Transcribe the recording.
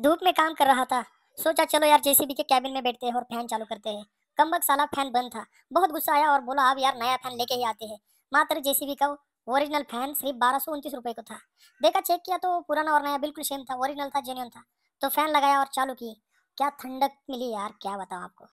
धूप में काम कर रहा था सोचा चलो यार जेसीबी के कैबिन में बैठते हैं और फैन चालू करते हैं कम साला फैन बंद था बहुत गुस्सा आया और बोला अब यार नया फैन लेके ही आते हैं मात्र जेसीबी का ओरिजिनल फैन सिर्फ बारह सौ उनतीस रुपये का था देखा चेक किया तो पुराना और नया बिल्कुल सेम था ओरिजिनल था जेन्यून था तो फैन लगाया और चालू की क्या ठंडक मिली यार क्या बताऊँ आपको